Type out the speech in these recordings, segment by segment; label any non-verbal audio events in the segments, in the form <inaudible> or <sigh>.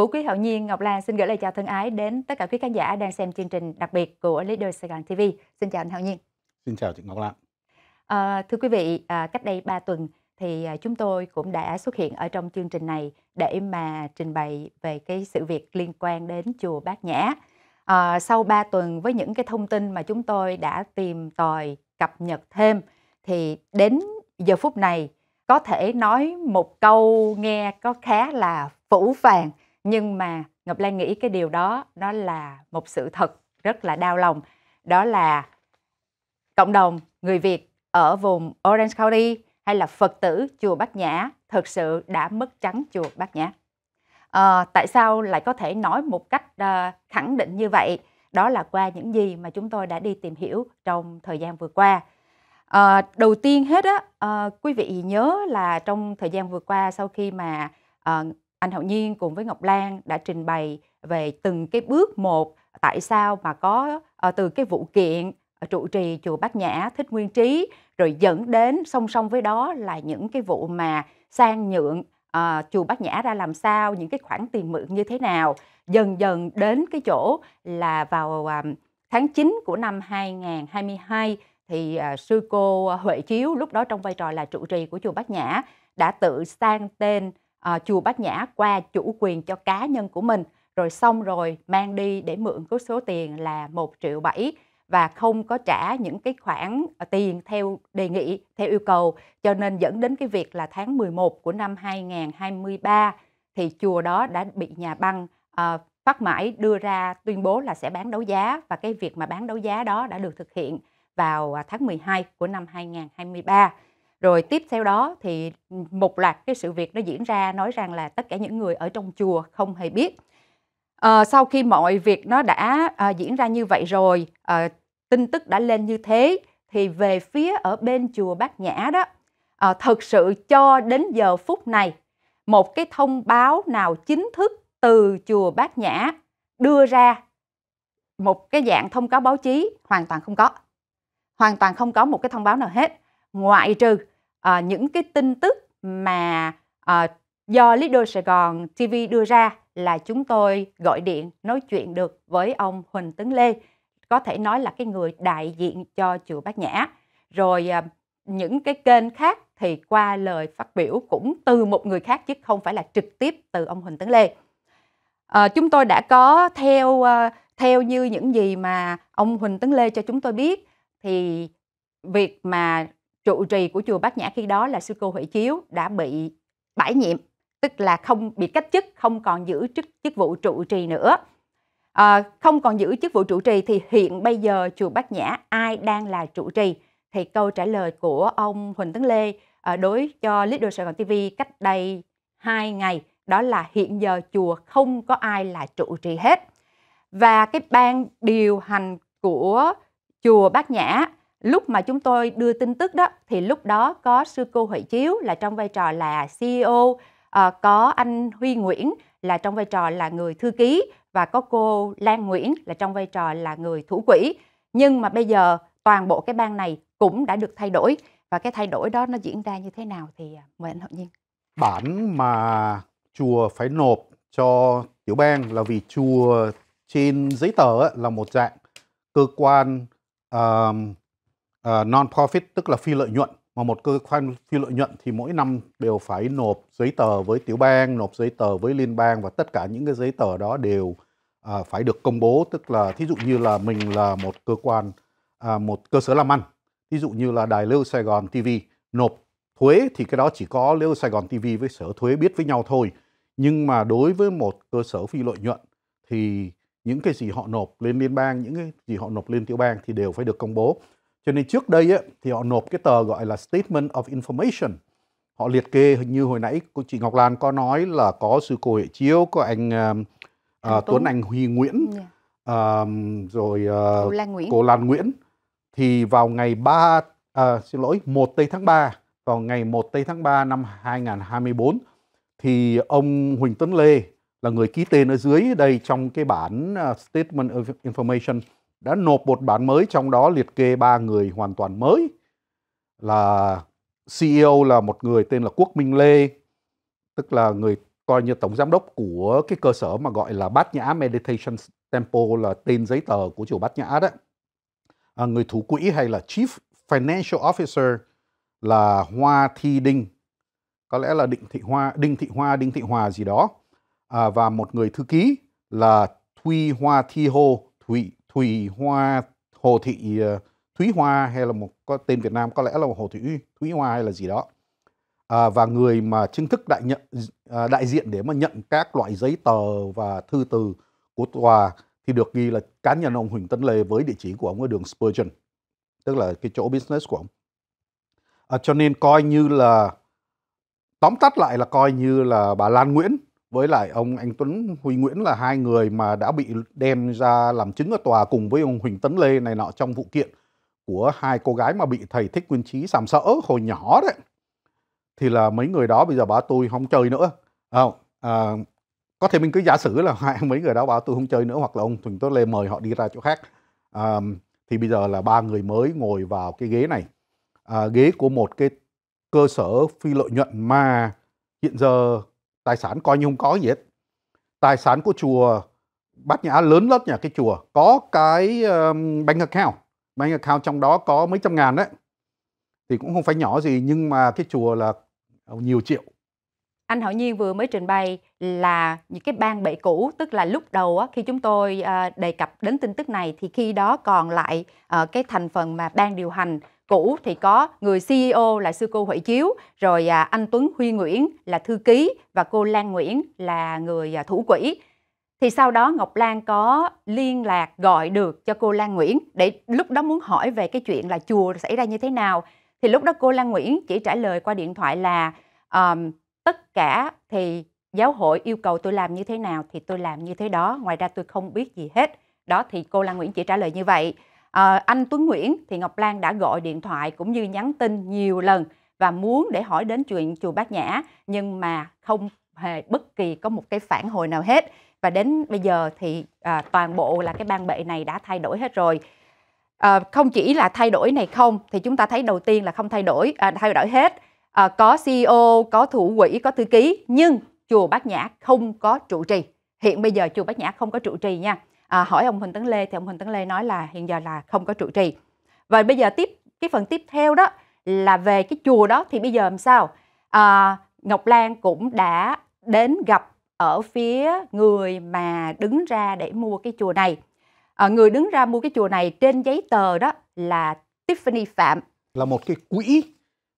Vũ Quý hậu Nhiên, Ngọc Lan xin gửi lời chào thân ái đến tất cả quý khán giả đang xem chương trình đặc biệt của Leader Sài Gòn TV. Xin chào anh hậu Nhiên. Xin chào chị Ngọc Lan. À, thưa quý vị, à, cách đây 3 tuần thì à, chúng tôi cũng đã xuất hiện ở trong chương trình này để mà trình bày về cái sự việc liên quan đến chùa Bát Nhã. À, sau 3 tuần với những cái thông tin mà chúng tôi đã tìm tòi cập nhật thêm thì đến giờ phút này có thể nói một câu nghe có khá là phủ phàng nhưng mà ngọc lan nghĩ cái điều đó nó là một sự thật rất là đau lòng đó là cộng đồng người việt ở vùng orange county hay là phật tử chùa bát nhã thực sự đã mất trắng chùa bát nhã à, tại sao lại có thể nói một cách à, khẳng định như vậy đó là qua những gì mà chúng tôi đã đi tìm hiểu trong thời gian vừa qua à, đầu tiên hết á à, quý vị nhớ là trong thời gian vừa qua sau khi mà à, anh Hậu Nhiên cùng với Ngọc Lan đã trình bày về từng cái bước một tại sao mà có ờ, từ cái vụ kiện ờ, trụ trì chùa Bát Nhã, Thích Nguyên Trí rồi dẫn đến song song với đó là những cái vụ mà sang nhượng à, chùa Bát Nhã ra làm sao, những cái khoản tiền mượn như thế nào, dần dần đến cái chỗ là vào à, tháng 9 của năm 2022 thì à, sư cô Huệ Chiếu lúc đó trong vai trò là trụ trì của chùa Bát Nhã đã tự sang tên Ờ, chùa Bát Nhã qua chủ quyền cho cá nhân của mình rồi xong rồi mang đi để mượn có số tiền là 1 triệu 7 và không có trả những cái khoản ờ, tiền theo đề nghị, theo yêu cầu cho nên dẫn đến cái việc là tháng 11 của năm 2023 thì chùa đó đã bị nhà băng à, phát mãi đưa ra tuyên bố là sẽ bán đấu giá và cái việc mà bán đấu giá đó đã được thực hiện vào à, tháng 12 của năm 2023 rồi tiếp theo đó thì một loạt cái sự việc nó diễn ra nói rằng là tất cả những người ở trong chùa không hề biết à, sau khi mọi việc nó đã à, diễn ra như vậy rồi à, tin tức đã lên như thế thì về phía ở bên chùa Bát Nhã đó à, thực sự cho đến giờ phút này một cái thông báo nào chính thức từ chùa Bát Nhã đưa ra một cái dạng thông cáo báo chí hoàn toàn không có hoàn toàn không có một cái thông báo nào hết ngoại trừ uh, những cái tin tức mà uh, do Leader Sài Gòn TV đưa ra là chúng tôi gọi điện nói chuyện được với ông Huỳnh Tấn Lê có thể nói là cái người đại diện cho chùa Bát Nhã rồi uh, những cái kênh khác thì qua lời phát biểu cũng từ một người khác chứ không phải là trực tiếp từ ông Huỳnh Tấn Lê à, chúng tôi đã có theo theo như những gì mà ông Huỳnh Tấn Lê cho chúng tôi biết thì việc mà trụ trì của chùa Bát Nhã khi đó là sư cô Huệ Chiếu đã bị bãi nhiệm, tức là không bị cách chức, không còn giữ chức chức vụ trụ trì nữa. À, không còn giữ chức vụ trụ trì thì hiện bây giờ chùa Bát Nhã ai đang là trụ trì? Thì câu trả lời của ông Huỳnh Tấn Lê à, đối cho Leader Sài Gòn TV cách đây 2 ngày đó là hiện giờ chùa không có ai là trụ trì hết. Và cái ban điều hành của chùa Bát Nhã lúc mà chúng tôi đưa tin tức đó thì lúc đó có sư cô Huệ Chiếu là trong vai trò là CEO, à, ờ, có anh Huy Nguyễn là trong vai trò là người thư ký và có cô Lan Nguyễn là trong vai trò là người thủ quỹ. Nhưng mà bây giờ toàn bộ cái ban này cũng đã được thay đổi và cái thay đổi đó nó diễn ra như thế nào thì à, mời anh Hậu Nhiên. Bản mà chùa phải nộp cho tiểu bang là vì chùa trên giấy tờ là một dạng cơ quan um, uh, non-profit tức là phi lợi nhuận mà một cơ quan phi lợi nhuận thì mỗi năm đều phải nộp giấy tờ với tiểu bang, nộp giấy tờ với liên bang và tất cả những cái giấy tờ đó đều uh, phải được công bố tức là thí dụ như là mình là một cơ quan uh, một cơ sở làm ăn thí dụ như là đài Lưu Sài Gòn TV nộp thuế thì cái đó chỉ có Lưu Sài Gòn TV với sở thuế biết với nhau thôi nhưng mà đối với một cơ sở phi lợi nhuận thì những cái gì họ nộp lên liên bang những cái gì họ nộp lên tiểu bang thì đều phải được công bố cho nên trước đây ấy, thì họ nộp cái tờ gọi là Statement of Information. Họ liệt kê như hồi nãy chị Ngọc Lan có nói là có sư cô Hệ Chiếu, có anh uh, uh, Tuấn Anh Huy Nguyễn, yeah. Dạ. uh, ờ, rồi uh, cô, Lan Nguyễn. cô Lan Nguyễn. Thì vào ngày 3, uh, xin lỗi, 1 tây tháng 3, vào ngày 1 tây tháng 3 năm 2024, thì ông Huỳnh Tuấn Lê là người ký tên ở dưới đây trong cái bản uh, Statement of Information đã nộp một bản mới trong đó liệt kê ba người hoàn toàn mới là CEO là một người tên là Quốc Minh Lê tức là người coi như tổng giám đốc của cái cơ sở mà gọi là Bát Nhã Meditation Temple là tên giấy tờ của chùa Bát Nhã đó à, người thủ quỹ hay là Chief Financial Officer là Hoa Thi Đinh có lẽ là Định Thị Hoa Đinh Thị Hoa Đinh Thị Hòa gì đó à, và một người thư ký là Thuy Hoa Thi Hô Thụy Thủy Hoa Hồ Thị ờ, Thúy Hoa hay là một có tên Việt Nam có lẽ là Hồ Thị Thúy Hoa hay là gì đó à, và người mà chính thức đại nhận ờ, đại diện để mà nhận các loại giấy tờ và thư từ của tòa thì được ghi là cá nhân ông Huỳnh Tấn Lê với địa chỉ của ông ở đường Spurgeon tức là cái chỗ business của ông à, cho nên coi như là tóm tắt lại là coi như là bà Lan Nguyễn với lại ông Anh Tuấn Huy Nguyễn là hai người mà đã bị đem ra làm chứng ở tòa cùng với ông Huỳnh Tấn Lê này nọ trong vụ kiện của hai cô gái mà bị thầy Thích Nguyên Trí sàm sỡ hồi nhỏ đấy. Thì là mấy người đó bây giờ bảo tôi không chơi nữa. À, à, có thể mình cứ giả sử là <laughs> hai mấy người đó bảo tôi không chơi nữa hoặc là ông Huỳnh Tấn Lê mời họ đi ra chỗ khác. À, thì bây giờ là ba người mới ngồi vào cái ghế này. À, ghế của một cái cơ sở phi lợi nhuận mà hiện giờ tài sản coi như không có gì hết tài sản của chùa bát nhã lớn lắm nhà cái chùa có cái um, bank account bank account trong đó có mấy trăm ngàn đấy thì cũng không phải nhỏ gì nhưng mà cái chùa là nhiều triệu anh Hảo Nhiên vừa mới trình bày là những cái ban bệ cũ tức là lúc đầu á, khi chúng tôi ờ, đề cập đến tin tức này thì khi đó còn lại ờ, cái thành phần mà ban điều hành cũ thì có người CEO là sư cô Huệ Chiếu, rồi à, anh Tuấn Huy Nguyễn là thư ký và cô Lan Nguyễn là người à, thủ quỹ. Thì sau đó Ngọc Lan có liên lạc gọi được cho cô Lan Nguyễn để lúc đó muốn hỏi về cái chuyện là chùa xảy ra như thế nào. Thì lúc đó cô Lan Nguyễn chỉ trả lời qua điện thoại là um, tất cả thì giáo hội yêu cầu tôi làm như thế nào thì tôi làm như thế đó, ngoài ra tôi không biết gì hết. Đó thì cô Lan Nguyễn chỉ trả lời như vậy à, anh Tuấn Nguyễn thì Ngọc Lan đã gọi điện thoại cũng như nhắn tin nhiều lần và muốn để hỏi đến chuyện chùa Bát Nhã nhưng mà không hề bất kỳ có một cái phản hồi nào hết và đến bây giờ thì à, toàn bộ là cái ban bệ này đã thay đổi hết rồi à, không chỉ là thay đổi này không thì chúng ta thấy đầu tiên là không thay đổi à, thay đổi hết à, có CEO có thủ quỹ có thư ký nhưng chùa Bát Nhã không có trụ trì hiện bây giờ chùa Bát Nhã không có trụ trì nha à, hỏi ông Huỳnh Tấn Lê thì ông Huỳnh Tấn Lê nói là hiện giờ là không có trụ trì và bây giờ tiếp cái phần tiếp theo đó là về cái chùa đó thì bây giờ làm sao à, Ngọc Lan cũng đã đến gặp ở phía người mà đứng ra để mua cái chùa này à, người đứng ra mua cái chùa này trên giấy tờ đó là Tiffany Phạm là một cái quỹ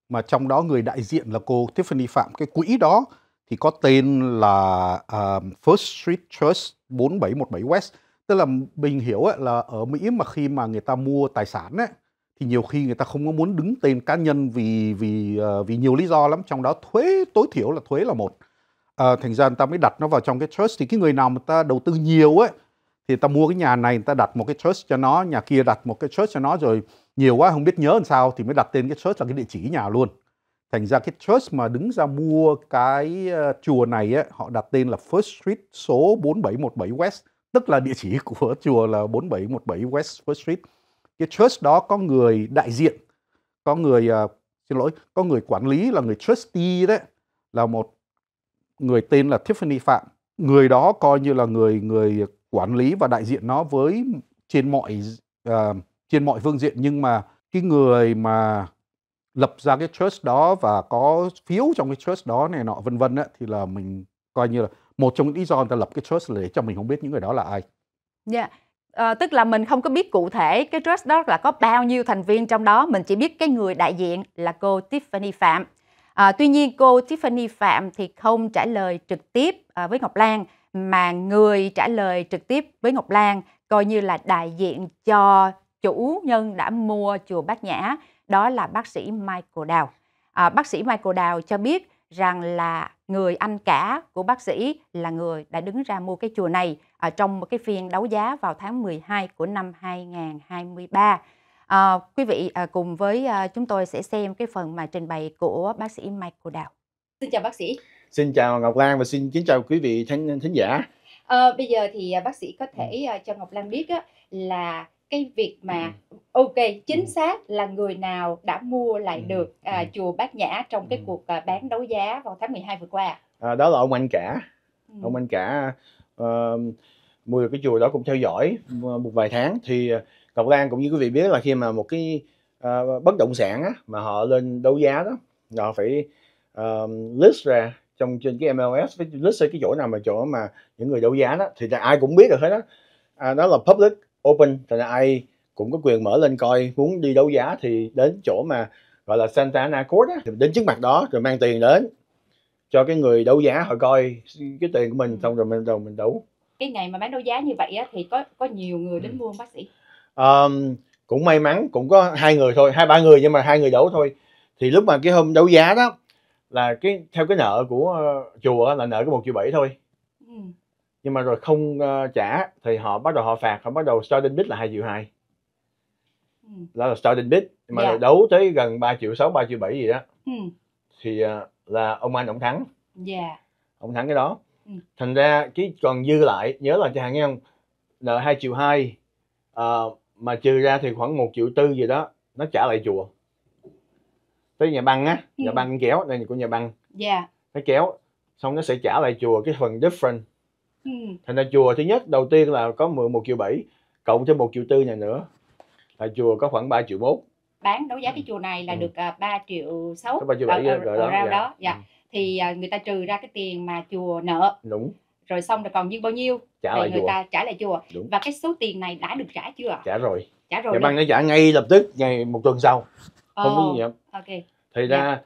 mà trong đó người đại diện là cô Tiffany Phạm cái quỹ đó thì có tên là uh, First Street Trust 4717 West tức là mình hiểu ấy, là ở Mỹ mà khi mà người ta mua tài sản ấy, thì nhiều khi người ta không có muốn đứng tên cá nhân vì vì ờ, vì nhiều lý do lắm trong đó thuế tối thiểu là thuế là một à, thành ra người ta mới đặt nó vào trong cái trust thì cái người nào mà ta đầu tư nhiều ấy thì ta mua cái nhà này người ta đặt một cái trust cho nó nhà kia đặt một cái trust cho nó rồi nhiều quá không biết nhớ làm sao thì mới đặt tên cái trust là cái địa chỉ nhà luôn thành ra cái trust mà đứng ra mua cái ờ, chùa này ấy, họ đặt tên là First Street số 4717 West tức là địa chỉ của chùa là 4717 West First Street. Cái trust đó có người đại diện, có người uh, xin lỗi, có người quản lý là người trustee đấy, là một người tên là Tiffany Phạm. Người đó coi như là người người quản lý và đại diện nó với trên mọi uh, trên mọi phương diện nhưng mà cái người mà lập ra cái trust đó và có phiếu trong cái trust đó này nọ vân vân ấy, thì là mình coi như là một trong những lý do người ta lập cái trust là để cho mình không biết những người đó là ai dạ yeah. Ờ, à, tức là mình không có biết cụ thể cái trust đó là có bao nhiêu thành viên trong đó mình chỉ biết cái người đại diện là cô Tiffany Phạm à, tuy nhiên cô Tiffany Phạm thì không trả lời trực tiếp à, với Ngọc Lan mà người trả lời trực tiếp với Ngọc Lan coi như là đại diện cho chủ nhân đã mua chùa Bát Nhã đó là bác sĩ Michael Đào à, bác sĩ Michael Đào cho biết rằng là người anh cả của bác sĩ là người đã đứng ra mua cái chùa này ở à, trong một cái phiên đấu giá vào tháng 12 của năm 2023. À, quý vị à, cùng với à, chúng tôi sẽ xem cái phần mà trình bày của bác sĩ Mike Cô Đào. Xin chào bác sĩ. Xin chào Ngọc Lan và xin kính chào quý vị thính thính giả. À, bây giờ thì à, bác sĩ có thể ừ. à, cho Ngọc Lan biết á, là cái việc mà ừ. ok chính ừ. xác là người nào đã mua lại ừ. được à, chùa Bát Nhã trong cái cuộc à, bán đấu giá vào tháng 12 vừa qua à, đó là ông anh cả ừ. ông anh cả uh, mua được cái chùa đó cũng theo dõi ờ, một vài tháng thì ờ, Ngọc Lan cũng như quý vị biết là khi mà một cái uh, bất động sản á, mà họ lên đấu giá đó họ phải uh, list ra trong trên cái MLS với list ra cái chỗ nào mà chỗ mà những người đấu giá đó thì ai cũng biết được hết đó à, đó là public Open, ai cũng có quyền mở lên coi muốn đi đấu giá thì đến chỗ mà gọi là Santa Ana Court á, thì đến trước mặt đó rồi mang tiền đến cho cái người đấu giá họ coi cái tiền của mình xong rồi mình đầu mình đấu cái ngày mà bán đấu giá như vậy á, thì có có nhiều người đến ừ. mua không bác sĩ um, cũng may mắn cũng có hai người thôi hai ba người nhưng mà hai người đấu thôi thì lúc mà cái hôm đấu giá đó là cái theo cái nợ của ờ, chùa là nợ có một triệu bảy thôi nhưng mà rồi không uh, trả thì họ bắt đầu họ phạt họ bắt đầu starting bid là hai triệu hai ừ. đó là starting bid mà yeah. Dạ. đấu tới gần 3 triệu sáu ba triệu bảy gì đó ừ. thì uh, là ông anh ông thắng yeah. Dạ. ông thắng cái đó ừ. thành ra cái còn dư lại nhớ là chẳng nghe không nợ hai triệu hai uh, mà trừ ra thì khoảng một triệu tư gì đó nó trả lại chùa tới nhà băng á ừ. nhà băng kéo này của nhà băng yeah. Dạ. nó kéo xong nó sẽ trả lại chùa cái phần different Ừ. thành ra chùa thứ nhất đầu tiên là có mượn một triệu bảy cộng cho một triệu tư nhà nữa là chùa có khoảng 3 triệu mốt bán đấu giá ừ. cái chùa này là ừ. được 3 à, triệu sáu ba triệu bảy ờ, ờ, rồi đó, dạ. đó. Dạ. Ừ. thì à, người ta trừ ra cái tiền mà chùa nợ đúng rồi xong rồi còn dư bao nhiêu trả lại người chùa. ta trả lại chùa đúng. và cái số tiền này đã được trả chưa trả rồi trả rồi băng nó trả ngay lập tức ngày một tuần sau không oh, biết gì okay. thì ra yeah.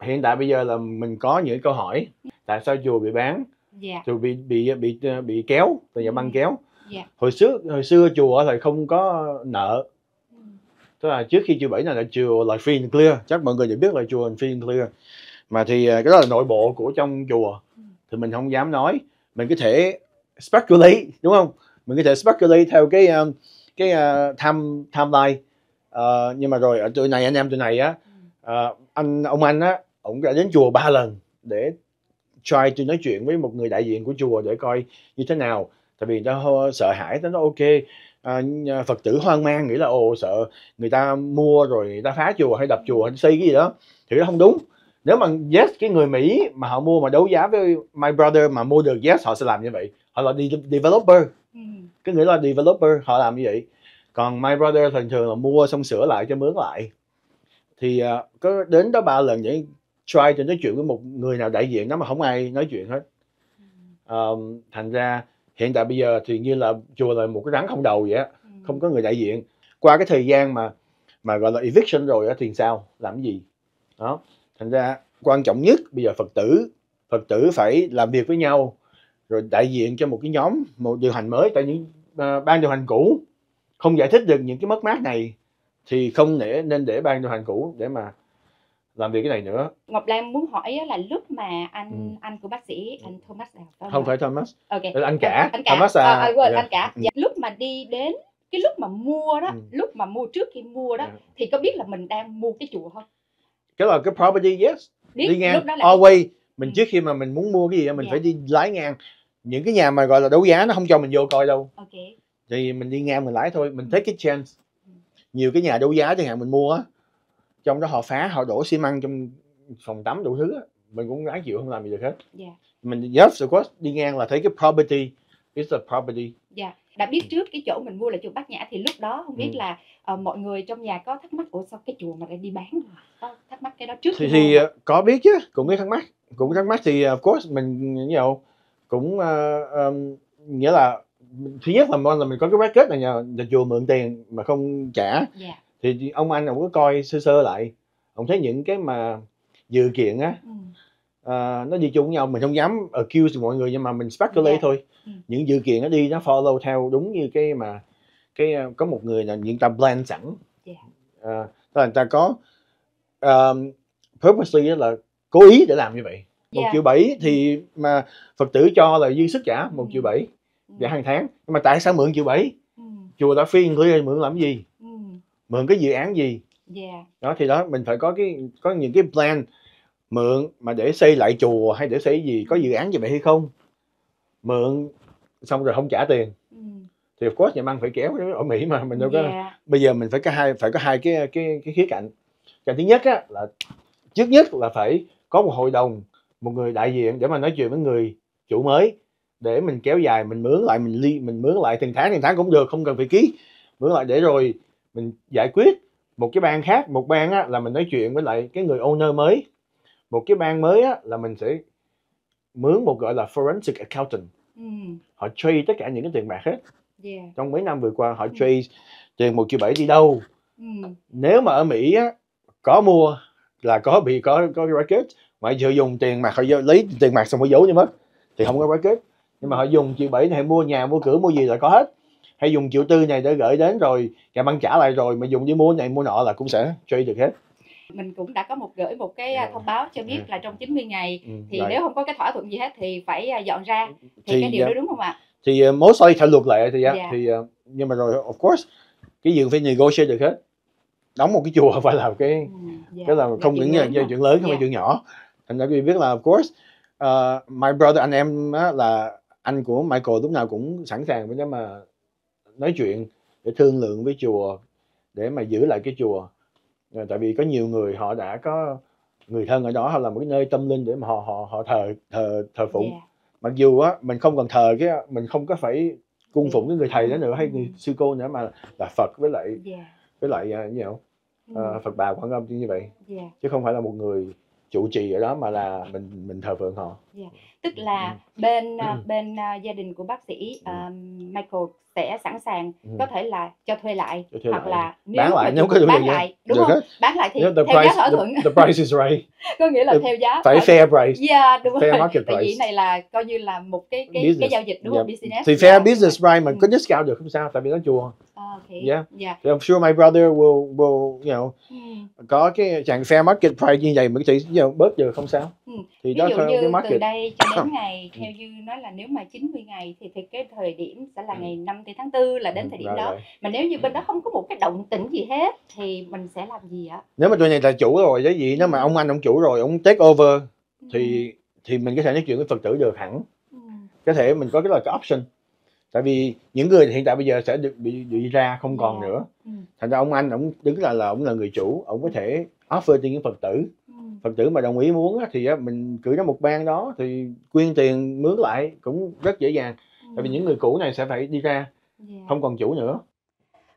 Dạ. hiện tại bây giờ là mình có những câu hỏi tại sao chùa bị bán dạ. rồi bị bị bị bị kéo rồi dạ băng ừ. kéo dạ. hồi xưa hồi xưa chùa thì không có nợ ừ. tức là trước khi chùa bảy này là chùa là free and clear chắc mọi người đều biết là chùa là free and clear mà thì à, cái đó là nội bộ của trong chùa ừ. thì mình không dám nói mình có thể speculate đúng không mình có thể speculate theo cái à, cái tham tham lai uh, nhưng mà rồi ở à, tụi này anh em tụi này á uh, anh ông anh á ông đã đến chùa ba lần để try tôi nói chuyện với một người đại diện của chùa để coi như thế nào tại vì ta sợ hãi ta nói ok à, phật tử hoang mang nghĩ là ồ sợ người ta mua rồi người ta phá chùa hay đập chùa hay xây cái gì đó thì nó không đúng nếu mà yes cái người mỹ mà họ mua mà đấu giá với my brother mà mua được yes họ sẽ làm như vậy họ là developer ừ. cái nghĩa là developer họ làm như vậy còn my brother thường thường là mua xong sửa lại cho mướn lại thì à, có đến đó ba lần những try to nói chuyện với một người nào đại diện đó mà không ai nói chuyện hết um, thành ra hiện tại bây giờ thì như là chùa là một cái rắn không đầu vậy ừ. không có người đại diện qua cái thời gian mà mà gọi là eviction rồi thì sao làm gì đó thành ra quan trọng nhất bây giờ phật tử phật tử phải làm việc với nhau rồi đại diện cho một cái nhóm một điều hành mới tại những uh, à, ban điều hành cũ không giải thích được những cái mất mát này thì không để nên để ban điều hành cũ để mà làm về cái này nữa Ngọc Lan muốn hỏi là lúc mà anh ừ. anh của bác sĩ anh Thomas à, không, không phải Thomas okay. anh cả anh cả Thomas à, à, quên, yeah. Dạ. anh cả ừ. dạ. lúc mà đi đến cái lúc mà mua đó ừ. lúc mà mua trước khi mua đó yeah. Dạ. thì có biết là mình đang mua cái chùa không cái là cái property yes biết, đi ngang là... always mình ừ. trước khi mà mình muốn mua cái gì đó mình yeah. Dạ. phải đi lái ngang những cái nhà mà gọi là đấu giá nó không cho mình vô coi đâu Ok. thì mình đi ngang mình lái thôi mình ừ. thấy cái chance ừ. nhiều cái nhà đấu giá chẳng hạn mình mua á trong đó họ phá họ đổ xi măng trong phòng tắm đủ thứ mình cũng ráng chịu không làm gì được hết yeah. Dạ. mình nhớ of course đi ngang là thấy cái property it's a property yeah dạ. đã biết trước cái chỗ mình mua là chùa Bát Nhã thì lúc đó không biết ừ. là uh, mọi người trong nhà có thắc mắc ủa sao cái chùa mà lại đi bán có thắc mắc cái đó trước thì, thì uh, có biết chứ cũng biết thắc mắc cũng thắc mắc thì ờ, of course mình you know, cũng uh, um, nghĩa là thứ nhất là mình là mình có cái kết là nhà, nhà chùa mượn tiền mà không trả yeah dạ thì ông anh ông có coi sơ sơ lại ông thấy những cái mà dự kiện á ừ. à, nó đi chung với nhau mình không dám accuse mọi người nhưng mà mình speculate yeah. Dạ. thôi ừ. những dự kiện nó đi nó follow theo đúng như cái mà cái ờ, có một người là những ta blend sẵn yeah. Dạ. à, tức là người ta có um, purposely là cố ý để làm như vậy một yeah. Dạ. triệu bảy thì mà phật tử cho là dư sức trả một ừ. triệu bảy và ừ. hàng tháng nhưng mà tại sao mượn triệu bảy ừ. chùa đã phi clear mượn làm gì mượn cái dự án gì yeah. Dạ. đó thì đó mình phải có cái có những cái plan mượn mà để xây lại chùa hay để xây gì có dự án gì vậy hay không mượn xong rồi không trả tiền ừ. thì có nhà băng phải kéo ở mỹ mà mình đâu có yeah. Dạ. bây giờ mình phải có hai phải có hai cái cái cái khía cạnh cái thứ nhất á, là trước nhất là phải có một hội đồng một người đại diện để mà nói chuyện với người chủ mới để mình kéo dài mình mướn lại mình ly mình mướn lại từng tháng từng tháng cũng được không cần phải ký mướn lại để rồi mình giải quyết một cái bang khác một bang á, là mình nói chuyện với lại cái người owner mới một cái bang mới á, là mình sẽ mướn một gọi là forensic accountant ừ. họ trade tất cả những cái tiền bạc hết yeah. trong mấy năm vừa qua họ ừ. trade tiền một triệu bảy đi đâu ừ. nếu mà ở mỹ á, có mua là có bị có có racket mà giờ dùng tiền mặt họ lấy tiền mặt xong họ giấu như mất thì không có racket nhưng mà họ dùng triệu bảy này mua nhà mua cửa mua gì là có hết hay dùng triệu tư này để gửi đến rồi nhà băng trả lại rồi mà dùng với mua này mua nọ là cũng sẽ chơi được hết mình cũng đã có một gửi một cái à, dạ. thông báo cho biết ừ. là trong 90 ngày ừ, thì Đấy. Dạ. nếu không có cái thỏa thuận gì hết thì phải à, dọn ra thì, thì cái điều yeah. đó dạ. đúng không ạ? Thì uh, most likely theo luật lệ thì yeah. À, thì nhưng mà rồi of course cái gì phải negotiate được hết đóng một cái chùa <laughs> phải ừ, là cái yeah. cái là không những là chuyện lớn không phải chuyện nhỏ thành ra quý vị biết là of course uh, my brother anh em á, là anh của Michael lúc nào cũng sẵn sàng với nếu mà nói chuyện để thương lượng với chùa để mà giữ lại cái chùa tại vì có nhiều người họ đã có người thân ở đó họ là một cái nơi tâm linh để mà họ họ họ thờ thờ thờ phụng yeah. Dạ. mặc dù á mình không cần thờ cái mình không có phải cung phụng cái người thầy đó nữa hay người dạ. sư cô nữa mà là Phật với lại yeah. Dạ. với lại như know, uh, Phật bà Quan Âm như vậy yeah. chứ không phải là một người chủ trì ở đó mà là mình mình thờ phượng họ. Yeah tức là ừ. bên ừ. Ờ, bên uh, gia đình của bác sĩ uh, Michael sẽ sẵn sàng ừ. có thể là cho thuê lại cho thuê hoặc lại. là nếu bán lại nếu có bán lại giá. đúng Được không bán lại thì you know, theo price, giá thỏa thuận the, the price is right <laughs> có nghĩa là the, theo giá phải fair price yeah, đúng fair rồi. market price vì này là coi như là một cái cái, business. cái giao dịch đúng yeah. không business thì fair yeah. business right mình ừ. có cao được không sao tại vì nó chùa ờ, Okay. Yeah. yeah. I'm sure my brother will will you know mm. có cái chàng fair market price như vậy mình chị thể you know, bớt giờ không sao. Mm. Thì Ví đó dụ như cái market. từ đây cho đến không? Ờ. ngày ừ. theo như nói là nếu mà 90 ngày thì thì cái thời điểm sẽ là ừ. ngày 5 tháng 4 là đến ừ, thời điểm đó, mà nếu như bên đó không có một cái động tĩnh gì hết thì mình sẽ làm gì ạ nếu mà tụi này là chủ rồi cái gì nếu mà ông anh ông chủ rồi ông take over thì thì mình có thể nói chuyện với phật tử được hẳn có thể mình có cái là cái option tại vì những người hiện tại bây giờ sẽ được bị bị ra không còn dạ. nữa thành ra ông anh ông đứng là là ông là người chủ ông có thể offer cho những phật tử phật tử mà đồng ý muốn thì mình cử ra một ban đó thì quyên tiền mướn lại cũng rất dễ dàng tại vì ừ. những người cũ này sẽ phải đi ra dạ. không còn chủ nữa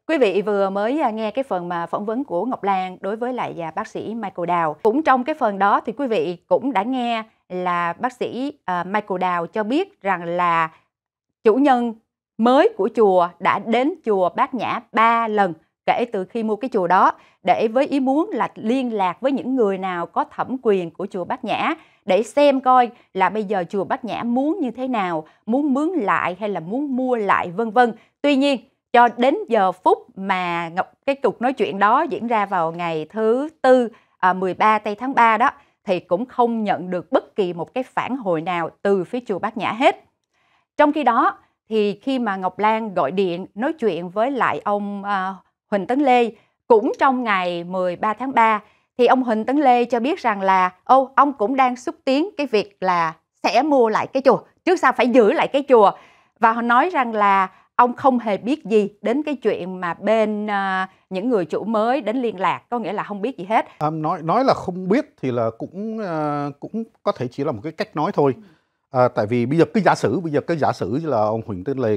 Quý vị vừa mới à, nghe cái phần mà phỏng vấn của Ngọc Lan đối với lại à, bác sĩ Michael Đào. Cũng trong cái phần đó thì quý vị cũng đã nghe là bác sĩ à, Michael Đào cho biết rằng là chủ nhân mới của chùa đã đến chùa Bát Nhã 3 lần kể từ khi mua cái chùa đó để với ý muốn là liên lạc với những người nào có thẩm quyền của chùa Bát Nhã để xem coi là bây giờ chùa Bát Nhã muốn như thế nào, muốn mướn lại hay là muốn mua lại vân vân. Tuy nhiên cho đến giờ phút mà Ngọc cái cuộc nói chuyện đó diễn ra vào ngày thứ tư à, 13 tây tháng 3 đó thì cũng không nhận được bất kỳ một cái phản hồi nào từ phía chùa Bát Nhã hết. Trong khi đó thì khi mà Ngọc Lan gọi điện nói chuyện với lại ông à, Huỳnh Tấn Lê cũng trong ngày 13 tháng 3 thì ông Huỳnh Tấn Lê cho biết rằng là ô ông cũng đang xúc tiến cái việc là sẽ mua lại cái chùa trước sau phải giữ lại cái chùa và họ nói rằng là ông không hề biết gì đến cái chuyện mà bên uh, những người chủ mới đến liên lạc có nghĩa là không biết gì hết à, nói nói là không biết thì là cũng uh, cũng có thể chỉ là một cái cách nói thôi ừ. à, tại vì bây giờ cái giả sử bây giờ cái giả sử là ông Huỳnh Tấn Lê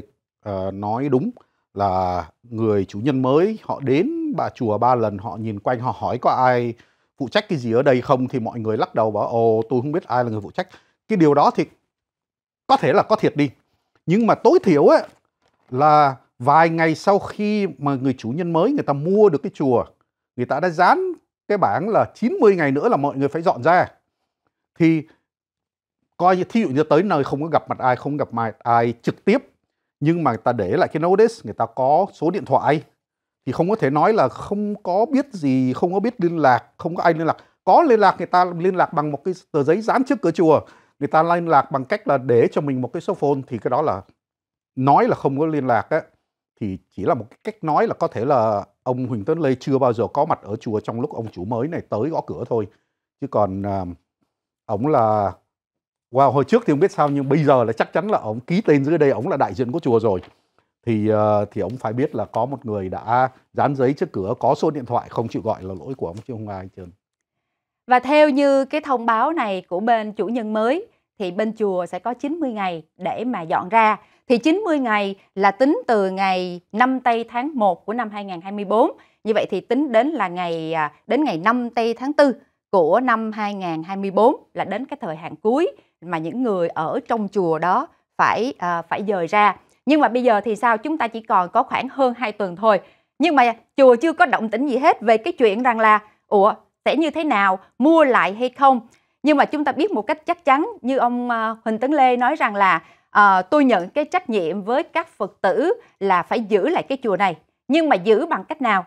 uh, nói đúng là người chủ nhân mới họ đến bà chùa ba lần họ nhìn quanh họ hỏi có ai phụ trách cái gì ở đây không thì mọi người lắc đầu bảo ồ tôi không biết ai là người phụ trách cái điều đó thì có thể là có thiệt đi nhưng mà tối thiểu ấy, là vài ngày sau khi mà người chủ nhân mới người ta mua được cái chùa người ta đã dán cái bảng là 90 ngày nữa là mọi người phải dọn ra thì coi như thí dụ như tới nơi không có gặp mặt ai không gặp mặt ai trực tiếp nhưng mà người ta để lại cái notice người ta có số điện thoại thì không có thể nói là không có biết gì không có biết liên lạc không có ai liên lạc có liên lạc người ta liên lạc bằng một cái tờ giấy dán trước cửa chùa người ta liên lạc bằng cách là để cho mình một cái số phone thì cái đó là nói là không có liên lạc ấy, thì chỉ là một cái cách nói là có thể là ông Huỳnh Tấn Lê chưa bao giờ có mặt ở chùa trong lúc ông chủ mới này tới gõ cửa thôi chứ còn uh, ông là Wow, hồi trước thì không biết sao nhưng bây giờ là chắc chắn là ông ký tên dưới đây ông là đại diện của chùa rồi. Thì ờ, thì ông phải biết là có một người đã dán giấy trước cửa, có số điện thoại không chịu gọi là lỗi của ông chứ không ai hết Và theo như cái thông báo này của bên chủ nhân mới thì bên chùa sẽ có 90 ngày để mà dọn ra. Thì 90 ngày là tính từ ngày 5 tây tháng 1 của năm 2024. Như vậy thì tính đến là ngày à, đến ngày 5 tây tháng 4 của năm 2024 là đến cái thời hạn cuối mà những người ở trong chùa đó phải à, phải dời ra nhưng mà bây giờ thì sao chúng ta chỉ còn có khoảng hơn 2 tuần thôi nhưng mà chùa chưa có động tĩnh gì hết về cái chuyện rằng là ủa sẽ như thế nào mua lại hay không nhưng mà chúng ta biết một cách chắc chắn như ông à, Huỳnh Tấn Lê nói rằng là à, tôi nhận cái trách nhiệm với các Phật tử là phải giữ lại cái chùa này nhưng mà giữ bằng cách nào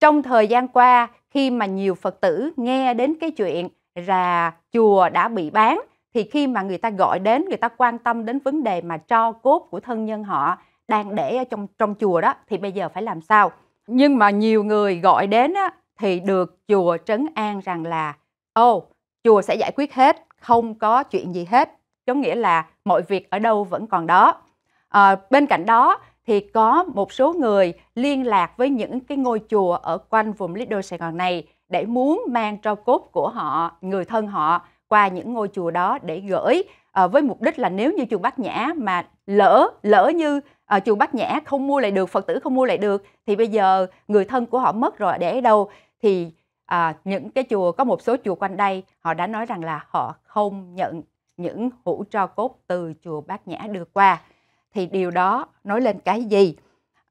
trong thời gian qua khi mà nhiều Phật tử nghe đến cái chuyện là chùa đã bị bán thì khi mà người ta gọi đến người ta quan tâm đến vấn đề mà cho cốt của thân nhân họ đang để ở trong trong chùa đó thì bây giờ phải làm sao nhưng mà nhiều người gọi đến á, thì được chùa trấn an rằng là ô oh, chùa sẽ giải quyết hết không có chuyện gì hết có nghĩa là mọi việc ở đâu vẫn còn đó à, bên cạnh đó thì có một số người liên lạc với những cái ngôi chùa ở quanh vùng Lido Sài Gòn này để muốn mang tro cốt của họ, người thân họ qua những ngôi chùa đó để gửi à, với mục đích là nếu như chùa Bát Nhã mà lỡ lỡ như à, chùa Bát Nhã không mua lại được phật tử không mua lại được thì bây giờ người thân của họ mất rồi để ở đâu thì à, những cái chùa có một số chùa quanh đây họ đã nói rằng là họ không nhận những hũ tro cốt từ chùa Bát Nhã đưa qua thì điều đó nói lên cái gì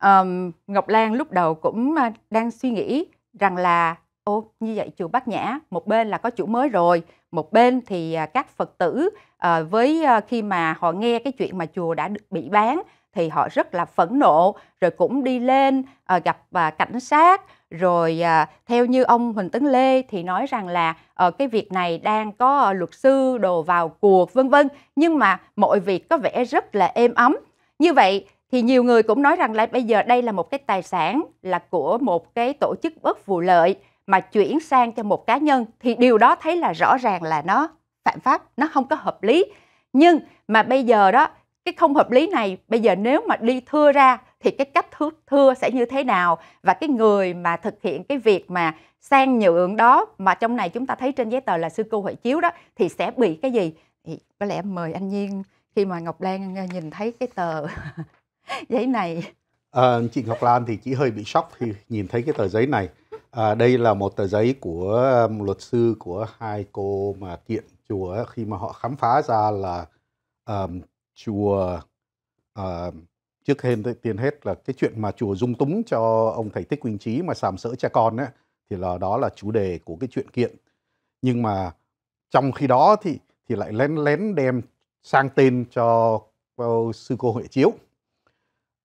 um, Ngọc Lan lúc đầu cũng ờ, đang suy nghĩ rằng là ô như vậy chùa Bát Nhã một bên là có chủ mới rồi một bên thì à, các phật tử ờ, với ờ, khi mà họ nghe cái chuyện mà chùa đã bị bán thì họ rất là phẫn nộ rồi cũng đi lên ờ, gặp à, cảnh sát rồi à, theo như ông Huỳnh Tấn Lê thì nói rằng là cái việc này đang có luật sư đồ vào cuộc vân vân nhưng mà mọi việc có vẻ rất là êm ấm như vậy thì nhiều người cũng nói rằng là bây giờ đây là một cái tài sản là của một cái tổ chức bất vụ lợi mà chuyển sang cho một cá nhân thì điều đó thấy là rõ ràng là nó phạm pháp nó không có hợp lý nhưng mà bây giờ đó cái không hợp lý này bây giờ nếu mà đi thưa ra thì cái cách thưa, thưa sẽ như thế nào và cái người mà thực hiện cái việc mà sang nhượng đó mà trong này chúng ta thấy trên giấy tờ là sư cô hội chiếu đó thì sẽ bị cái gì thì có lẽ mời anh nhiên khi mà ngọc lan nhìn thấy cái tờ <laughs> giấy này à, chị ngọc lan thì chỉ hơi bị sốc khi nhìn thấy cái tờ giấy này À, đây là một tờ giấy của um, luật sư của hai cô mà kiện chùa khi mà họ khám phá ra là um, chùa uh, trước hết tiên hết là cái chuyện mà chùa dung túng cho ông thầy Tích Quỳnh Trí mà sàm sỡ cha con ấy, thì là đó là chủ đề của cái chuyện kiện. Nhưng mà trong khi đó thì thì lại lén lén đem sang tên cho well, sư cô Huệ Chiếu.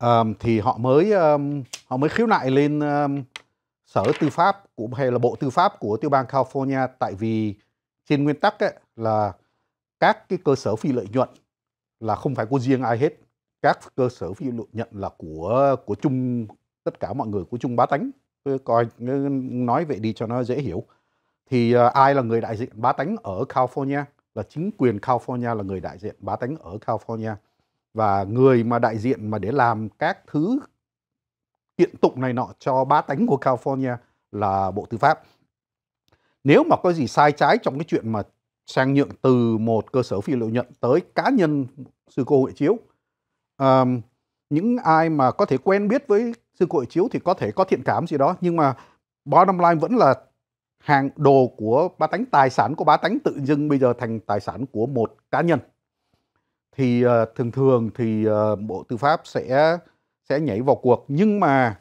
Um, thì họ mới um, họ mới khiếu nại lên um, sở tư pháp cũng hay là bộ tư pháp của tiểu bang California tại vì trên nguyên tắc ấy, là các cái cơ sở phi lợi nhuận là không phải của riêng ai hết các cơ sở phi lợi nhuận là của của chung tất cả mọi người của chung bá tánh coi nói vậy đi cho nó dễ hiểu thì uh, ai là người đại diện bá tánh ở California là chính quyền California là người đại diện bá tánh ở California và người mà đại diện mà để làm các thứ kiện tụng này nọ cho bá tánh của California là Bộ Tư pháp. Nếu mà có gì sai trái trong cái chuyện mà sang nhượng từ một cơ sở phi lợi nhuận tới cá nhân sư cô hội Chiếu, um, những ai mà có thể quen biết với sư cô hội Chiếu thì có thể có thiện cảm gì đó, nhưng mà bottom line vẫn là hàng đồ của bá tánh tài sản của bá tánh tự dưng bây giờ thành tài sản của một cá nhân thì uh, thường thường thì uh, bộ tư pháp sẽ sẽ nhảy vào cuộc nhưng mà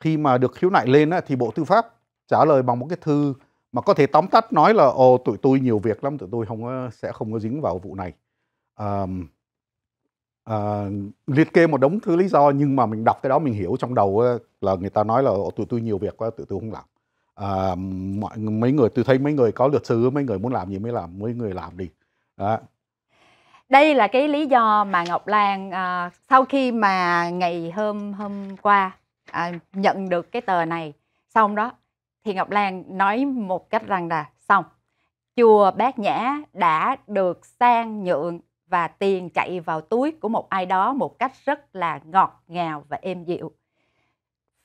khi mà được khiếu nại lên á, thì Bộ Tư pháp trả lời bằng một cái thư mà có thể tóm tắt nói là ồ tụi tôi nhiều việc lắm tụi tôi không sẽ không có dính vào vụ này à, à, liệt kê một đống thứ lý do nhưng mà mình đọc cái đó mình hiểu trong đầu là người ta nói là ồ, tụi tôi nhiều việc quá tụi tôi không làm à, mọi mấy người tôi thấy mấy người có luật sư mấy người muốn làm gì mới làm mấy người làm đi đó đây là cái lý do mà ngọc lan à, sau khi mà ngày hôm hôm qua à, nhận được cái tờ này xong đó thì ngọc lan nói một cách rằng là xong chùa bát nhã đã được sang nhượng và tiền chạy vào túi của một ai đó một cách rất là ngọt ngào và êm dịu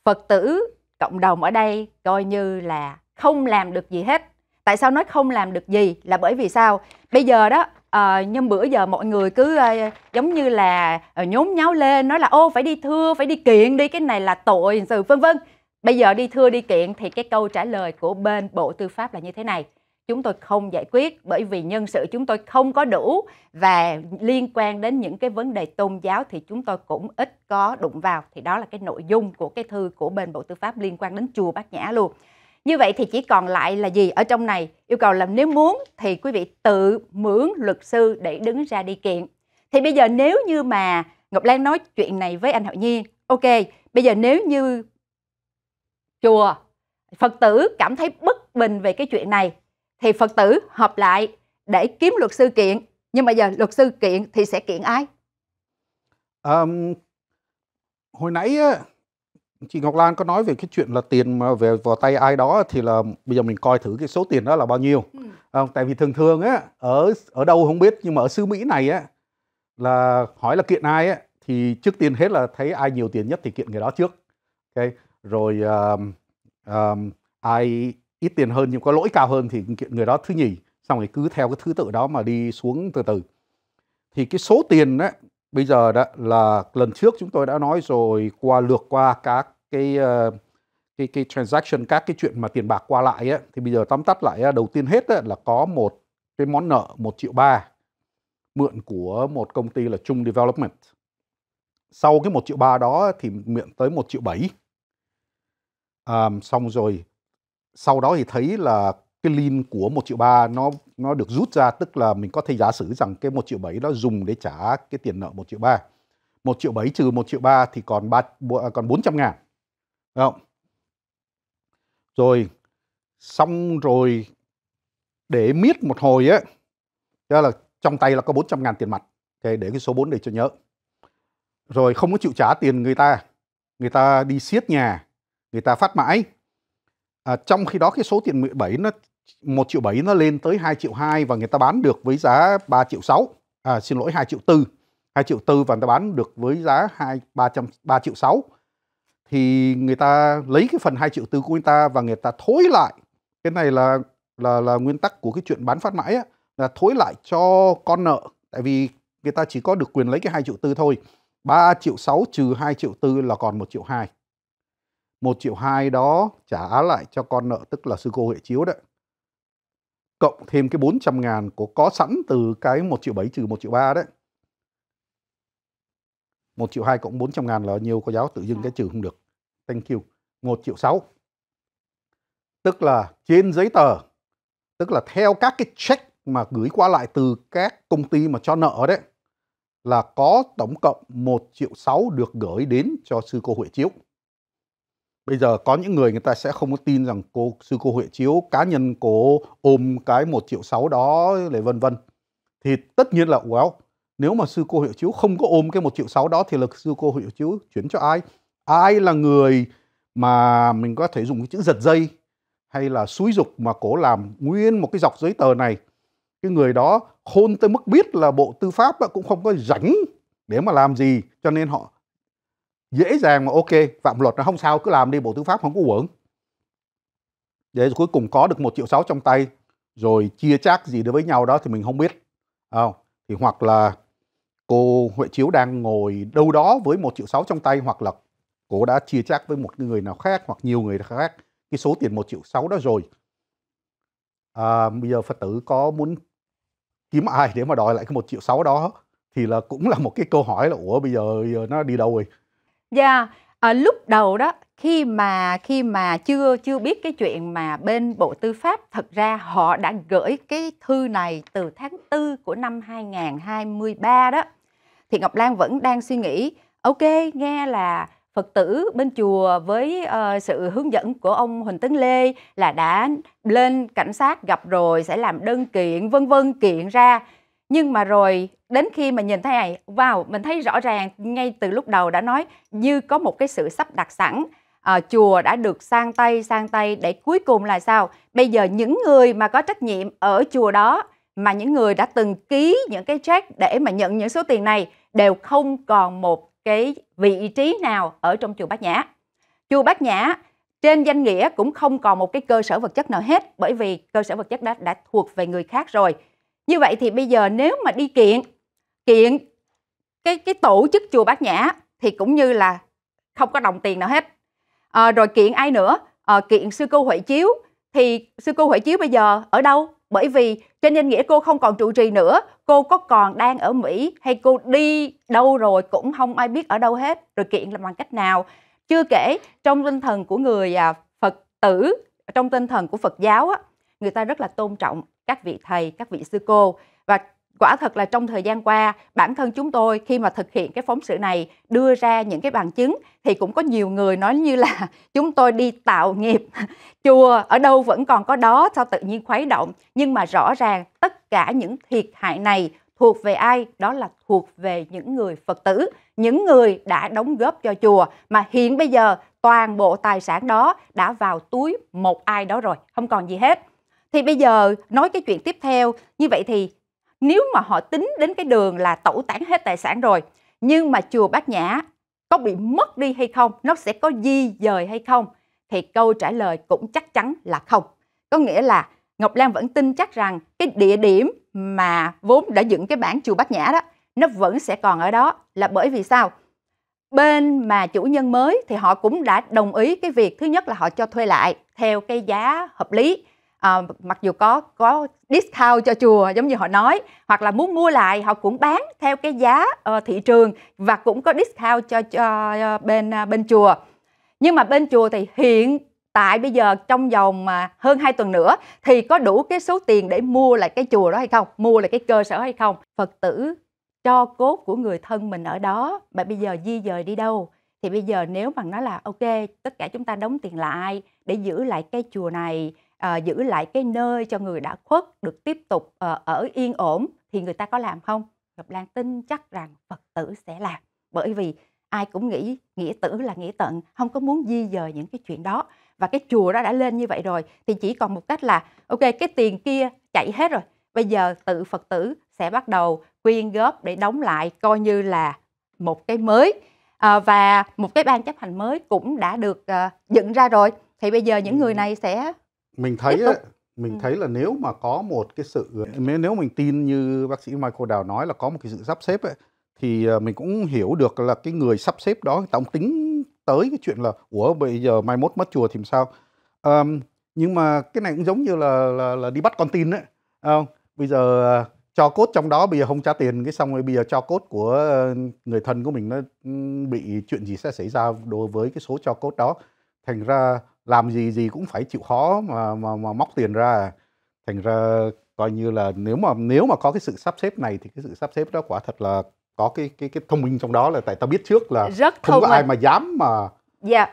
phật tử cộng đồng ở đây coi như là không làm được gì hết tại sao nói không làm được gì là bởi vì sao bây giờ đó Ờ, nhưng bữa giờ mọi người cứ, ơ, ờ, giống như là, ờ, nhốn nháo lên, nói là "Ô, phải đi thưa, phải đi kiện đi, cái này là tội hình sự", vân vân. Bây giờ đi thưa, đi kiện thì cái câu trả lời của bên Bộ Tư pháp là như thế này: "Chúng tôi không giải quyết bởi vì nhân sự chúng tôi không có đủ và liên quan đến những cái vấn đề tôn giáo thì chúng tôi cũng ít có đụng vào." Thì đó là cái nội dung của cái thư của bên Bộ Tư pháp liên quan đến chùa Bát Nhã luôn. Như vậy thì chỉ còn lại là gì ở trong này? Yêu cầu là nếu muốn thì quý vị tự mướn luật sư để đứng ra đi kiện. Thì bây giờ nếu như mà Ngọc Lan nói chuyện này với anh Hậu Nhiên, ok, bây giờ nếu như chùa, Phật tử cảm thấy bất bình về cái chuyện này, thì Phật tử họp lại để kiếm luật sư kiện. Nhưng mà giờ luật sư kiện thì sẽ kiện ai? Um, hồi nãy á, chị Ngọc Lan có nói về cái chuyện là tiền mà về vào tay ai đó thì là bây giờ mình coi thử cái số tiền đó là bao nhiêu ừ. không à, tại vì thường thường á ở ở đâu không biết nhưng mà ở xứ Mỹ này á là hỏi là kiện ai á thì trước tiên hết là thấy ai nhiều tiền nhất thì kiện người đó trước ok rồi um, um, ai ít tiền hơn nhưng có lỗi cao hơn thì kiện người đó thứ nhì xong rồi cứ theo cái thứ tự đó mà đi xuống từ từ thì cái số tiền á bây giờ đó là lần trước chúng tôi đã nói rồi qua lược qua các cái ờ, cái cái transaction các cái chuyện mà tiền bạc qua lại ấy, thì bây giờ tóm tắt lại đầu tiên hết là có một cái món nợ 1 triệu ba mượn của một công ty là Trung Development. Sau cái 1 triệu ba đó thì mượn tới 1 triệu bảy À, xong rồi sau đó thì thấy là cái lin của một triệu ba nó nó được rút ra tức là mình có thể giả sử rằng cái một triệu bảy đó dùng để trả cái tiền nợ một triệu ba một triệu bảy trừ một triệu ba thì còn ba à, còn bốn trăm ngàn Đúng không rồi xong rồi để miết một hồi á đó là trong tay là có 400 ngàn tiền mặt okay, để cái số 4 để cho nhớ rồi không có chịu trả tiền người ta người ta đi siết nhà người ta phát mãi À, trong khi đó cái số tiền 17 nó 1 triệu 7 nó lên tới 2 triệu 2 và người ta bán được với giá 3 triệu 6. À, xin lỗi 2 triệu 4. 2 triệu 4 và người ta bán được với giá 2 300 3 triệu 6. Thì người ta lấy cái phần 2 triệu 4 của người ta và người ta thối lại. Cái này là là là nguyên tắc của cái chuyện bán phát mãi á, là thối lại cho con nợ tại vì người ta chỉ có được quyền lấy cái 2 triệu 4 thôi. 3 triệu 6 trừ 2 triệu 4 là còn 1 triệu 2. 1 triệu 2 đó trả lại cho con nợ tức là sư cô Huệ Chiếu đấy. Cộng thêm cái 400 ngàn của có sẵn từ cái 1 triệu 7 trừ 1 triệu 3 đấy. 1 triệu 2 cộng 400 ngàn là nhiều cô giáo tự dưng cái trừ không được. Thank you. 1 triệu 6. Tức là trên giấy tờ, tức là theo các cái check mà gửi qua lại từ các công ty mà cho nợ đấy là có tổng cộng 1 triệu 6 được gửi đến cho sư cô Huệ Chiếu bây giờ có những người người ta sẽ không có tin rằng cô sư cô Huệ Chiếu cá nhân cô ôm cái 1 triệu 6 đó để vân vân thì tất nhiên là well nếu mà sư cô Huệ Chiếu không có ôm cái 1 triệu 6 đó thì là sư cô Huệ Chiếu chuyển cho ai ai là người mà mình có thể dùng cái chữ giật dây hay là xúi dục mà cổ làm nguyên một cái dọc giấy tờ này cái người đó khôn tới mức biết là bộ tư pháp cũng không có rảnh để mà làm gì cho nên họ dễ dàng mà ok phạm luật nó không sao cứ làm đi bộ tư pháp không có quẩn để cuối cùng có được một triệu sáu trong tay rồi chia chác gì đối với nhau đó thì mình không biết à, thì hoặc là cô huệ chiếu đang ngồi đâu đó với một triệu sáu trong tay hoặc là cô đã chia chác với một người nào khác hoặc nhiều người khác cái số tiền một triệu sáu đó rồi à, bây giờ phật tử có muốn kiếm ai để mà đòi lại cái một triệu sáu đó thì là cũng là một cái câu hỏi là ủa bây giờ, bây giờ nó đi đâu rồi Dạ, à, lúc đầu đó khi mà khi mà chưa chưa biết cái chuyện mà bên Bộ Tư pháp thật ra họ đã gửi cái thư này từ tháng 4 của năm 2023 đó. Thì Ngọc Lan vẫn đang suy nghĩ, ok, nghe là Phật tử bên chùa với uh, sự hướng dẫn của ông Huỳnh Tấn Lê là đã lên cảnh sát gặp rồi sẽ làm đơn kiện vân vân kiện ra nhưng mà rồi đến khi mà nhìn thấy này wow mình thấy rõ ràng ngay từ lúc đầu đã nói như có một cái sự sắp đặt sẵn à, chùa đã được sang tay sang tay để cuối cùng là sao bây giờ những người mà có trách nhiệm ở chùa đó mà những người đã từng ký những cái check để mà nhận những số tiền này đều không còn một cái vị trí nào ở trong chùa Bát Nhã. Chùa Bát Nhã trên danh nghĩa cũng không còn một cái cơ sở vật chất nào hết bởi vì cơ sở vật chất đã đã thuộc về người khác rồi như vậy thì bây giờ nếu mà đi kiện kiện cái cái tổ chức chùa Bát Nhã thì cũng như là không có đồng tiền nào hết. À, rồi kiện ai nữa? À, kiện sư cô Huệ Chiếu thì sư cô Huệ Chiếu bây giờ ở đâu? Bởi vì trên danh nghĩa cô không còn trụ trì nữa, cô có còn đang ở Mỹ hay cô đi đâu rồi cũng không ai biết ở đâu hết, rồi kiện là bằng cách nào. Chưa kể trong tinh thần của người à, Phật tử, trong tinh thần của Phật giáo á, người ta rất là tôn trọng các vị thầy, các vị sư cô và quả thật là trong thời gian qua bản thân chúng tôi khi mà thực hiện cái phóng sự này đưa ra những cái bằng chứng thì cũng có nhiều người nói như là <laughs> chúng tôi đi tạo nghiệp <laughs> chùa ở đâu vẫn còn có đó sao tự nhiên khuấy động nhưng mà rõ ràng tất cả những thiệt hại này thuộc về ai đó là thuộc về những người phật tử những người đã đóng góp cho chùa mà hiện bây giờ toàn bộ tài sản đó đã vào túi một ai đó rồi không còn gì hết thì bây giờ nói cái chuyện tiếp theo, như vậy thì nếu mà họ tính đến cái đường là tẩu tán hết tài sản rồi, nhưng mà chùa Bát Nhã có bị mất đi hay không, nó sẽ có di dời hay không? Thì câu trả lời cũng chắc chắn là không. Có nghĩa là Ngọc Lan vẫn tin chắc rằng cái địa điểm mà vốn đã dựng cái bản chùa Bát Nhã đó, nó vẫn sẽ còn ở đó là bởi vì sao? Bên mà chủ nhân mới thì họ cũng đã đồng ý cái việc thứ nhất là họ cho thuê lại theo cái giá hợp lý à, mặc dù có có discount cho chùa giống như họ nói hoặc là muốn mua lại họ cũng bán theo cái giá uh, thị trường và cũng có discount cho, cho uh, bên uh, bên chùa nhưng mà bên chùa thì hiện tại bây giờ trong vòng mà hơn 2 tuần nữa thì có đủ cái số tiền để mua lại cái chùa đó hay không mua lại cái cơ sở hay không phật tử cho cốt của người thân mình ở đó mà bây giờ di dời đi đâu thì bây giờ nếu mà nói là ok tất cả chúng ta đóng tiền lại để giữ lại cái chùa này à, giữ lại cái nơi cho người đã khuất được tiếp tục à, ở yên ổn thì người ta có làm không ngọc lan tin chắc rằng phật tử sẽ làm bởi vì ai cũng nghĩ nghĩa tử là nghĩa tận không có muốn di dời những cái chuyện đó và cái chùa đó đã lên như vậy rồi thì chỉ còn một cách là ok cái tiền kia chạy hết rồi bây giờ tự phật tử sẽ bắt đầu quyên góp để đóng lại coi như là một cái mới à, và một cái ban chấp hành mới cũng đã được à, dựng ra rồi thì bây giờ những người ừ. này sẽ mình thấy ấy, mình ừ. thấy là nếu mà có một cái sự nếu nếu mình tin như bác sĩ Michael Đào nói là có một cái sự sắp xếp ấy thì ờ, mình cũng hiểu được là cái người sắp xếp đó tổng tính tới cái chuyện là ủa bây giờ mai mốt mất chùa thì sao um, nhưng mà cái này cũng giống như là là, là đi bắt con tin đấy không bây giờ ờ, cho cốt trong đó bây giờ không trả tiền cái xong rồi bây giờ cho cốt của ờ, người thân của mình nó bị chuyện gì sẽ xảy ra đối với cái số cho cốt đó thành ra làm gì gì cũng phải chịu khó mà mà, mà móc tiền ra thành ra coi như là nếu mà nếu mà có cái sự sắp xếp này thì cái sự sắp xếp đó quả thật là có cái cái cái thông minh trong đó là tại tao biết trước là rất không có ai mà dám mà dạ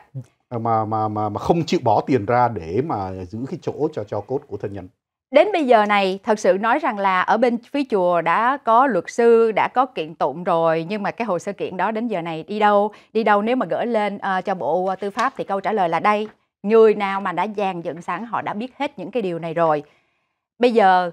mà mà mà mà không chịu bỏ tiền ra để mà giữ cái chỗ cho cho cốt của thân nhân đến bây giờ này thật sự nói rằng là ở bên phía chùa đã có luật sư đã có kiện tụng rồi nhưng mà cái hồ sơ kiện đó đến giờ này đi đâu đi đâu nếu mà gửi lên uh, cho bộ tư pháp thì câu trả lời là đây người nào mà đã dàn dựng sẵn họ đã biết hết những cái điều này rồi bây giờ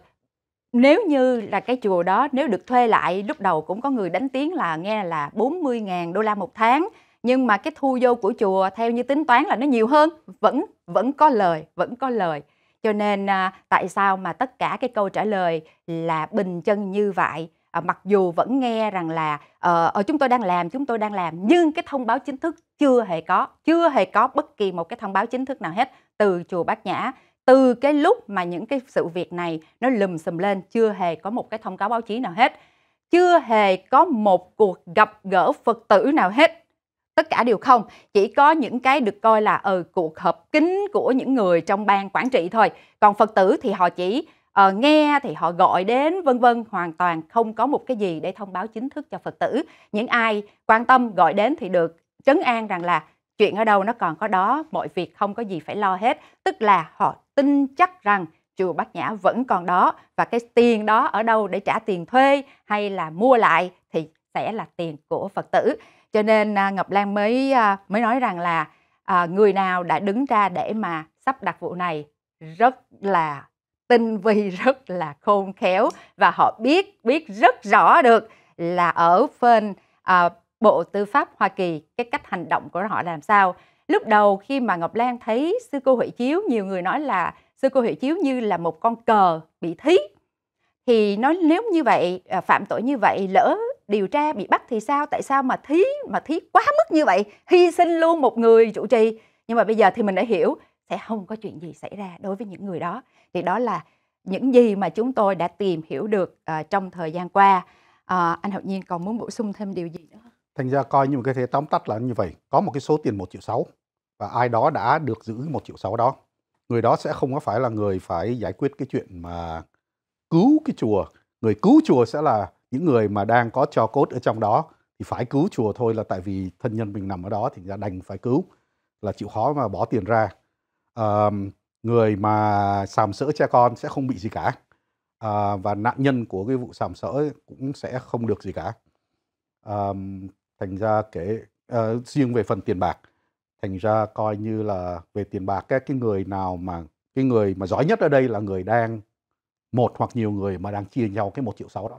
nếu như là cái chùa đó nếu được thuê lại lúc đầu cũng có người đánh tiếng là nghe là 40.000 đô la một tháng nhưng mà cái thu vô của chùa theo như tính toán là nó nhiều hơn vẫn vẫn có lời vẫn có lời cho nên à, tại sao mà tất cả cái câu trả lời là bình chân như vậy à, mặc dù vẫn nghe rằng là ở ờ, uh, ờ, chúng tôi đang làm chúng tôi đang làm nhưng cái thông báo chính thức chưa hề có chưa hề có bất kỳ một cái thông báo chính thức nào hết từ chùa Bát Nhã từ cái lúc mà những cái sự việc này nó lùm xùm lên chưa hề có một cái thông cáo báo chí nào hết chưa hề có một cuộc gặp gỡ phật tử nào hết tất cả đều không chỉ có những cái được coi là ừ, cuộc họp kín của những người trong ban quản trị thôi còn phật tử thì họ chỉ uh, nghe thì họ gọi đến vân vân hoàn toàn không có một cái gì để thông báo chính thức cho phật tử những ai quan tâm gọi đến thì được trấn an rằng là chuyện ở đâu nó còn có đó, mọi việc không có gì phải lo hết. Tức là họ tin chắc rằng chùa Bát Nhã vẫn còn đó và cái tiền đó ở đâu để trả tiền thuê hay là mua lại thì sẽ là tiền của Phật tử. Cho nên à, Ngọc Lan mới à, mới nói rằng là à, người nào đã đứng ra để mà sắp đặt vụ này rất là tinh vi, <laughs> rất là khôn khéo và họ biết biết rất rõ được là ở phần à, Bộ Tư pháp Hoa Kỳ cái cách hành động của họ làm sao. Lúc đầu khi mà Ngọc Lan thấy sư cô Huệ Chiếu, nhiều người nói là sư cô Huệ Chiếu như là một con cờ bị thí. Thì nói nếu như vậy, à, phạm tội như vậy, lỡ điều tra bị bắt thì sao? Tại sao mà thí, mà thí quá mức như vậy, hy sinh luôn một người chủ trì. Nhưng mà bây giờ thì mình đã hiểu sẽ không có chuyện gì xảy ra đối với những người đó. Thì đó là những gì mà chúng tôi đã tìm hiểu được uh, trong thời gian qua. Uh, anh Hậu Nhiên còn muốn bổ sung thêm điều gì nữa không? thành ra coi như một cái thế tóm tắt là như vậy có một cái số tiền 1 triệu 6 và ai đó đã được giữ 1 triệu 6 đó người đó sẽ không có phải là người phải giải quyết cái chuyện mà cứu cái chùa người cứu chùa sẽ là những người mà đang có cho cốt ở trong đó thì phải cứu chùa thôi là tại vì thân nhân mình nằm ở đó thì ra đành phải cứu là chịu khó mà bỏ tiền ra à, người mà sàm sỡ cha con sẽ không bị gì cả à, và nạn nhân của cái vụ sàm sỡ cũng sẽ không được gì cả à, thành ra kể uh, riêng về phần tiền bạc thành ra coi như là về tiền bạc các cái người nào mà cái người mà giỏi nhất ở đây là người đang một hoặc nhiều người mà đang chia nhau cái một triệu sáu đó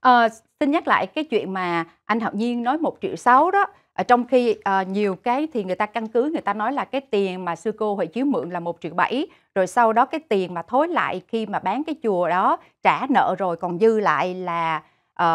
à, xin nhắc lại cái chuyện mà anh hậu nhiên nói một triệu sáu đó ở ờ, trong khi à, nhiều cái thì người ta căn cứ người ta nói là cái tiền mà sư cô hội chiếu mượn là một triệu bảy rồi sau đó cái tiền mà thối lại khi mà bán cái chùa đó trả nợ rồi còn dư lại là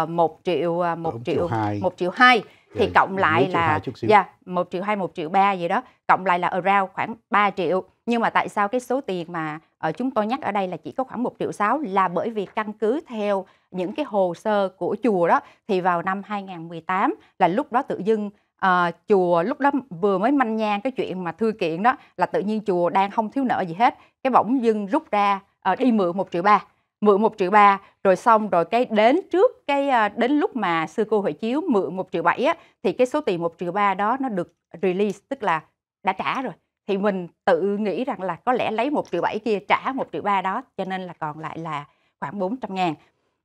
một triệu một triệu một triệu hai thì dạ, cộng lại là dạ một triệu hai một triệu ba gì đó cộng lại là around khoảng 3 triệu nhưng mà tại sao cái số tiền mà ở ờ, chúng tôi nhắc ở đây là chỉ có khoảng 1 triệu 6 là bởi vì căn cứ theo những cái hồ sơ của chùa đó thì vào năm 2018 là lúc đó tự dưng à, chùa lúc đó vừa mới manh nha cái chuyện mà thư kiện đó là tự nhiên chùa đang không thiếu nợ gì hết cái bỗng dưng rút ra à, đi mượn một triệu ba mượn 1 triệu 3 rồi xong rồi cái đến trước cái ờ, đến lúc mà sư cô hội Chiếu mượn 1 triệu 7 á thì cái số tiền 1 triệu 3 đó nó được release tức là đã trả rồi thì mình tự nghĩ rằng là có lẽ lấy 1 triệu 7 kia trả 1 triệu 3 đó cho nên là còn lại là khoảng 400 ngàn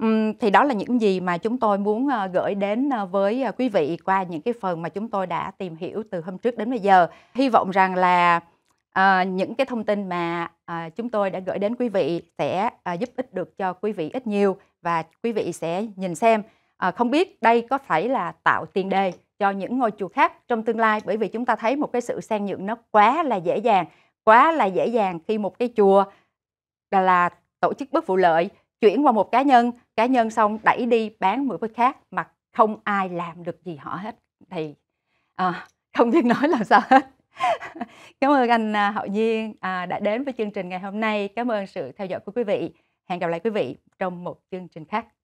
uhm, thì đó là những gì mà chúng tôi muốn ờ, gửi đến ờ, với quý vị qua những cái phần mà chúng tôi đã tìm hiểu từ hôm trước đến bây giờ hy vọng rằng là à, những cái thông tin mà à, chúng tôi đã gửi đến quý vị sẽ à, giúp ích được cho quý vị ít nhiều và quý vị sẽ nhìn xem à, không biết đây có phải là tạo tiền đề cho những ngôi chùa khác trong tương lai bởi vì chúng ta thấy một cái sự sang nhượng nó quá là dễ dàng quá là dễ dàng khi một cái chùa là tổ chức bất vụ lợi chuyển qua một cá nhân cá nhân xong đẩy đi bán mười bức khác mà không ai làm được gì họ hết thì à, không biết nói làm sao hết <laughs> Cảm ơn anh à, Hậu nhiên à, đã đến với chương trình ngày hôm nay. Cảm ơn sự theo dõi của quý vị. Hẹn gặp lại quý vị trong một chương trình khác.